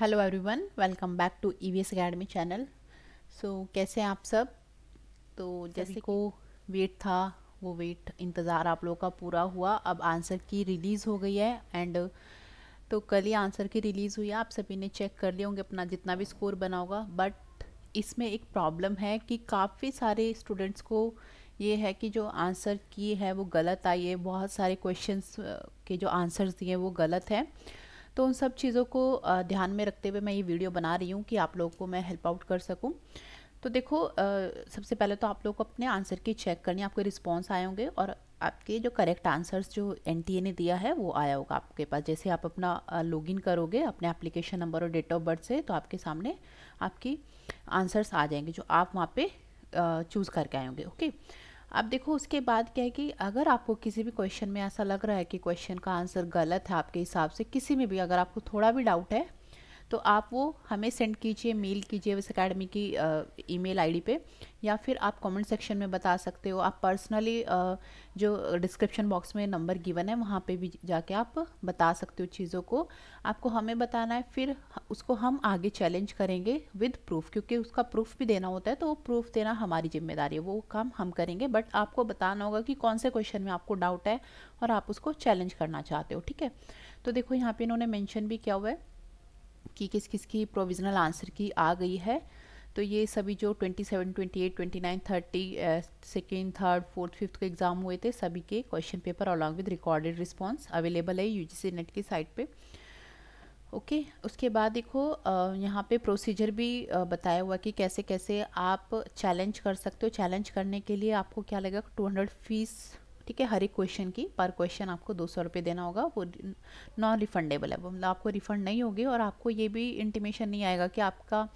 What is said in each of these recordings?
hello everyone welcome back to E V S academy channel so कैसे हैं आप सब तो जैसे को वेट था वो वेट इंतज़ार आप लोगों का पूरा हुआ अब आंसर की रिलीज़ हो गई है एंड तो कल ही आंसर की रिलीज़ हुई है आप सभी ने चेक कर लिए होंगे अपना जितना भी स्कोर बना होगा बट इसमें एक प्रॉब्लम है कि काफ़ी सारे स्टूडेंट्स को ये है कि जो आंसर की है वो गलत आई है बहुत सारे क्वेश्चंस के जो आंसर्स दिए वो गलत हैं तो उन सब चीज़ों को ध्यान में रखते हुए मैं ये वीडियो बना रही हूँ कि आप लोगों को मैं हेल्प आउट कर सकूँ तो देखो सबसे पहले तो आप लोग को अपने आंसर की चेक करनी आपके रिस्पॉन्स आए होंगे और आपके जो करेक्ट आंसर्स जो एन ने दिया है वो आया होगा आपके पास जैसे आप अपना लॉगिन करोगे अपने एप्लीकेशन नंबर और डेट ऑफ बर्थ से तो आपके सामने आपकी आंसर्स आ जाएंगे जो आप वहाँ पे चूज़ करके आए होंगे ओके अब देखो उसके बाद क्या है कि अगर आपको किसी भी क्वेश्चन में ऐसा लग रहा है कि क्वेश्चन का आंसर गलत है आपके हिसाब से किसी में भी अगर आपको थोड़ा भी डाउट है तो आप वो हमें सेंड कीजिए मेल कीजिए उस अकेडमी की ईमेल आईडी पे या फिर आप कमेंट सेक्शन में बता सकते हो आप पर्सनली जो डिस्क्रिप्शन बॉक्स में नंबर गिवन है वहाँ पे भी जाके आप बता सकते हो चीज़ों को आपको हमें बताना है फिर उसको हम आगे चैलेंज करेंगे विद प्रूफ क्योंकि उसका प्रूफ भी देना होता है तो वो प्रूफ देना हमारी जिम्मेदारी है वो काम हम करेंगे बट आपको बताना होगा कि कौन से क्वेश्चन में आपको डाउट है और आप उसको चैलेंज करना चाहते हो ठीक है तो देखो यहाँ पे इन्होंने मेंशन भी किया हुआ है कि किस किस की प्रोविज़नल आंसर की आ गई है तो ये सभी जो 27, 28, 29, 30, सेकेंड थर्ड फोर्थ फिफ्थ के एग्ज़ाम हुए थे सभी के question paper along with recorded response available है यूजीसी नेट की साइट पे ओके okay, उसके बाद देखो यहाँ पे प्रोसीजर भी बताया हुआ कि कैसे कैसे आप चैलेंज कर सकते हो चैलेंज करने के लिए आपको क्या लगेगा टू हंड्रेड फीस ठीक है हर एक क्वेश्चन की पर क्वेश्चन आपको दो सौ रुपये देना होगा वो नॉन रिफंडेबल है मतलब आपको रिफंड नहीं होगी और आपको ये भी इंटीमेशन नहीं आएगा कि आपका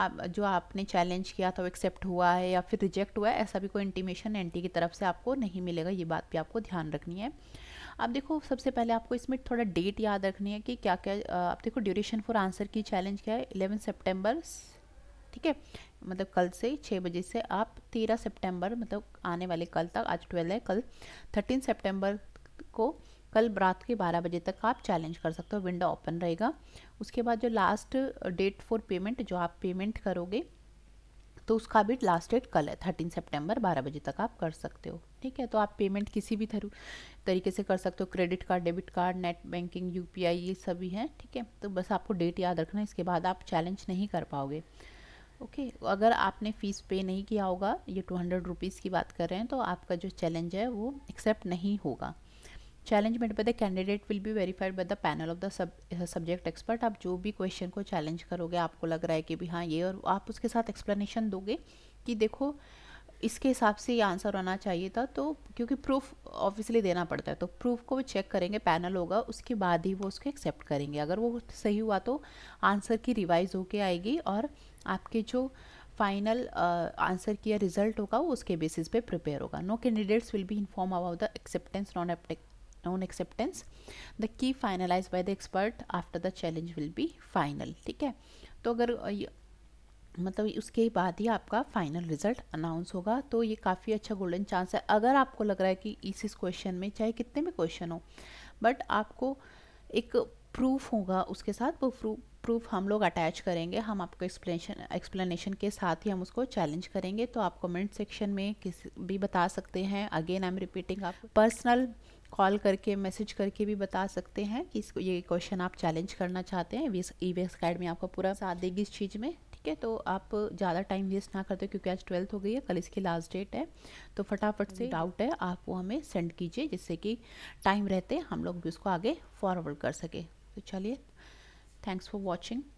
आप जो आपने चैलेंज किया था वो एक्सेप्ट हुआ है या फिर रिजेक्ट हुआ है ऐसा भी कोई इंटीमेशन एनटी की तरफ से आपको नहीं मिलेगा ये बात भी आपको ध्यान रखनी है अब देखो सबसे पहले आपको इसमें थोड़ा डेट याद रखनी है कि क्या क्या आप देखो duration for answer key challenge क्या है इलेवन सेप्टेम्बर ठीक है मतलब कल से छः बजे से आप तेरह सितंबर मतलब आने वाले कल तक आज ट्वेल्व है कल थर्टीन सितंबर को कल रात के बारह बजे तक आप चैलेंज कर सकते हो विंडो ओपन रहेगा उसके बाद जो लास्ट डेट फॉर पेमेंट जो आप पेमेंट करोगे तो उसका भी लास्ट डेट कल है थर्टीन सितंबर बारह बजे तक आप कर सकते हो ठीक है तो आप पेमेंट किसी भी थ्रू तरीके से कर सकते हो credit card debit card net banking यू ये सभी हैं ठीक है तो बस आपको डेट याद रखना इसके बाद आप चैलेंज नहीं कर पाओगे ओके okay, अगर आपने फ़ीस पे नहीं किया होगा ये टू हंड्रेड रुपीज़ की बात कर रहे हैं तो आपका जो चैलेंज है वो एक्सेप्ट नहीं होगा challenge made by the candidate will be verified by the panel of the sub subject expert आप जो भी क्वेश्चन को चैलेंज करोगे आपको लग रहा है कि भी हाँ ये और आप उसके साथ एक्सप्लेनेशन दोगे कि देखो इसके हिसाब से ये आंसर होना चाहिए था तो क्योंकि प्रूफ ऑब्वियसली देना पड़ता है तो प्रूफ को वो चेक करेंगे पैनल होगा उसके बाद ही वो उसको एक्सेप्ट करेंगे अगर वो सही हुआ तो आंसर की रिवाइज होके आएगी और आपके जो फाइनल आंसर की या रिजल्ट होगा वो उसके बेसिस पे प्रिपेयर होगा no candidates will be inform about the acceptance non non acceptance the key finalize by the expert after the challenge will be final ठीक है तो अगर मतलब उसके बाद ही आपका फाइनल रिजल्ट अनाउंस होगा तो ये काफ़ी अच्छा गोल्डन चांस है अगर आपको लग रहा है कि इस इस क्वेश्चन में चाहे कितने भी क्वेश्चन हो बट आपको एक प्रूफ होगा उसके साथ वो प्रूफ प्रूफ हम लोग अटैच करेंगे हम आपको एक्सप्लेनेशन एक्सप्लेनेशन के साथ ही हम उसको चैलेंज करेंगे तो आप कमेंट सेक्शन में किस भी बता सकते हैं अगेन आई एम रिपीटिंग आप पर्सनल कॉल करके मैसेज करके भी बता सकते हैं कि इसको ये क्वेश्चन आप चैलेंज करना चाहते हैं ई वी एस गाइड में आपका पूरा साथ देगी इस चीज़ में है तो आप ज़्यादा टाइम वेस्ट ना करते क्योंकि आज ट्वेल्थ हो गई है कल इसकी लास्ट डेट है तो फटाफट से डाउट है आप वो हमें सेंड कीजिए जिससे कि टाइम रहते हम लोग भी उसको आगे फॉरवर्ड कर सके तो चलिए थैंक्स फॉर वॉचिंग